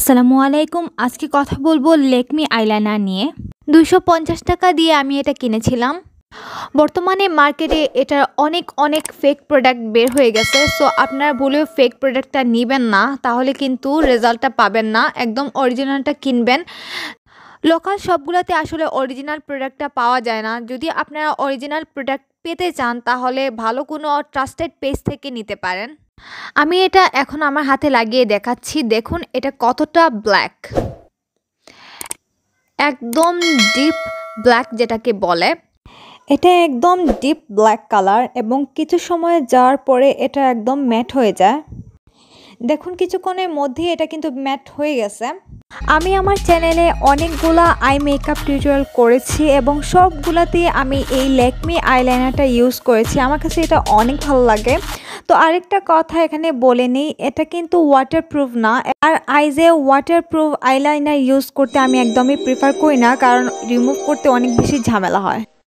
আসসালামু আলাইকুম আজকে কথা বলবো লেকমি আইলাইনার নিয়ে দুশো পঞ্চাশ টাকা দিয়ে আমি এটা কিনেছিলাম বর্তমানে মার্কেটে এটার অনেক অনেক ফেক প্রোডাক্ট বের হয়ে গেছে সো আপনারা বলেও ফেক প্রোডাক্টটা নেবেন না তাহলে কিন্তু রেজাল্টটা পাবেন না একদম অরিজিনালটা কিনবেন লোকাল শপগুলোতে আসলে অরিজিনাল প্রোডাক্টটা পাওয়া যায় না যদি আপনারা অরিজিনাল প্রোডাক্ট পেতে চান তাহলে ভালো কোনো ট্রাস্টেড পেজ থেকে নিতে পারেন আমি এটা এখন আমার হাতে লাগিয়ে দেখাচ্ছি দেখুন এটা কতটা ব্ল্যাক একদম ডিপ ব্ল্যাক যেটাকে বলে এটা একদম ডিপ ব্ল্যাক কালার এবং কিছু সময় যাওয়ার পরে এটা একদম ম্যাট হয়ে যায় দেখুন কিছুক্ষণের মধ্যে এটা কিন্তু ম্যাট হয়ে গেছে আমি আমার চ্যানেলে অনেকগুলা আই মেকআপ টিউটোরিয়াল করেছি এবং সবগুলাতে আমি এই ল্যাকমি আইলাইনারটা ইউজ করেছি আমার কাছে এটা অনেক ভালো লাগে তো আরেকটা কথা এখানে বলে নেই এটা কিন্তু ওয়াটারপ্রুফ না আর আইজে ওয়াটারপ্রুফ আইলাইনার ইউজ করতে আমি একদমই প্রিফার করি না কারণ রিমুভ করতে অনেক বেশি ঝামেলা হয়